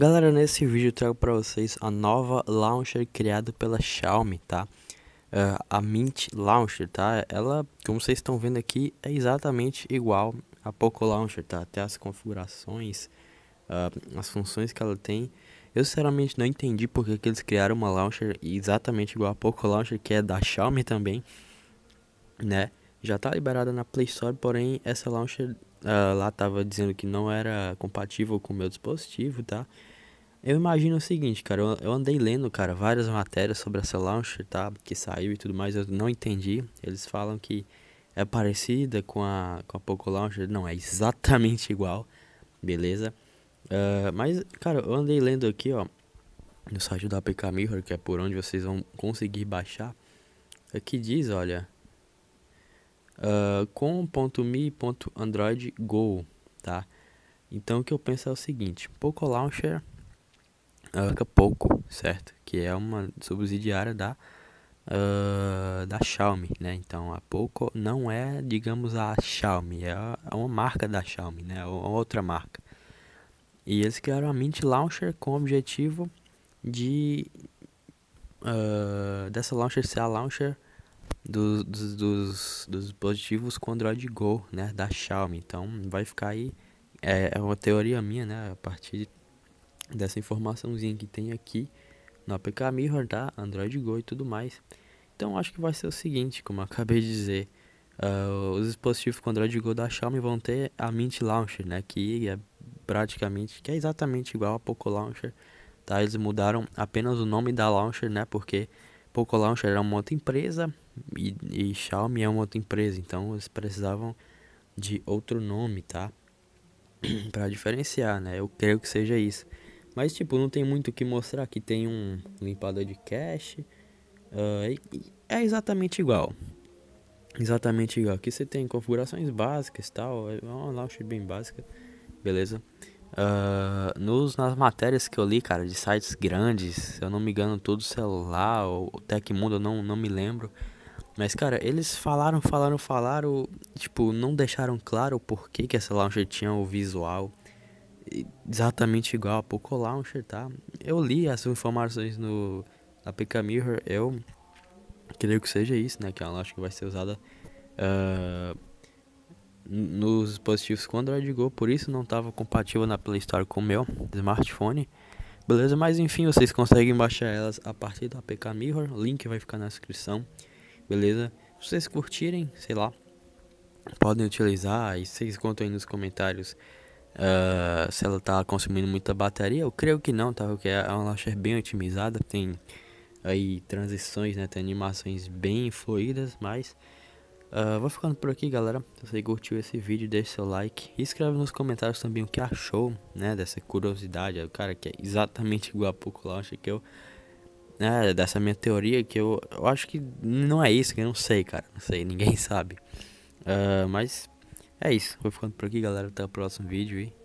Galera, nesse vídeo eu trago para vocês a nova launcher criada pela Xiaomi, tá? Uh, a Mint Launcher, tá? Ela, como vocês estão vendo aqui, é exatamente igual a Poco Launcher, tá? Até as configurações, uh, as funções que ela tem. Eu sinceramente não entendi porque que eles criaram uma launcher exatamente igual a Poco Launcher, que é da Xiaomi também, né? Já está liberada na Play Store, porém essa launcher uh, lá tava dizendo que não era compatível com o meu dispositivo, tá? Eu imagino o seguinte, cara, eu, eu andei lendo, cara, várias matérias sobre essa launcher, tá? Que saiu e tudo mais, eu não entendi. Eles falam que é parecida com a, com a Poco Launcher, não, é exatamente igual, beleza? Uh, mas, cara, eu andei lendo aqui, ó, no site da APK Mirror, que é por onde vocês vão conseguir baixar. Aqui é diz, olha, uh, go, tá? Então o que eu penso é o seguinte, Poco Launcher uh, Poco, certo? Que é uma subsidiária da uh, da Xiaomi, né? Então a Poco não é, digamos, a Xiaomi, é, é uma marca da Xiaomi, né? É outra marca. E eles criaram a Mint Launcher com o objetivo de uh, dessa launcher ser a launcher do, do, dos, dos dispositivos com Android Go, né, da Xiaomi. Então, vai ficar aí, é, é uma teoria minha, né, a partir dessa informaçãozinha que tem aqui no APK Mirror, tá, Android Go e tudo mais. Então, acho que vai ser o seguinte, como eu acabei de dizer, uh, os dispositivos com Android Go da Xiaomi vão ter a Mint Launcher, né, que é praticamente, que é exatamente igual a Poco Launcher, tá, eles mudaram apenas o nome da Launcher, né, porque... Poco Launch era uma outra empresa e, e Xiaomi é uma outra empresa, então eles precisavam de outro nome, tá? para diferenciar, né? Eu creio que seja isso. Mas tipo, não tem muito o que mostrar. Aqui tem um limpador de cache. Uh, é exatamente igual. Exatamente igual. Aqui você tem configurações básicas tal. É uma launch bem básica. Beleza? Uh, nos, nas matérias que eu li, cara, de sites grandes, se eu não me engano, todo celular ou Tecmundo, eu não, não me lembro. Mas, cara, eles falaram, falaram, falaram, tipo, não deixaram claro o porquê que essa Launcher tinha o visual exatamente igual a Poco Launcher, tá? Eu li as informações no, na Mirror, eu creio que seja isso, né? Que é uma Launcher que vai ser usada uh, nos dispositivos com Android Go, por isso não estava compatível na Play Store com o meu smartphone. Beleza? Mas enfim, vocês conseguem baixar elas a partir do APK Mirror, o link vai ficar na descrição. Beleza? Se vocês curtirem, sei lá, podem utilizar e vocês contam aí nos comentários uh, se ela está consumindo muita bateria. Eu creio que não, tá? Porque é uma launcher bem otimizada, tem aí transições, né? Tem animações bem fluídas, mas Uh, vou ficando por aqui, galera. Se você curtiu esse vídeo, deixe seu like. E escreve nos comentários também o que achou, né? Dessa curiosidade. O cara que é exatamente igual a Puculacha que eu... Né, dessa minha teoria que eu, eu acho que não é isso, que eu não sei, cara. Não sei, ninguém sabe. Uh, mas é isso. Vou ficando por aqui, galera. Até o próximo vídeo e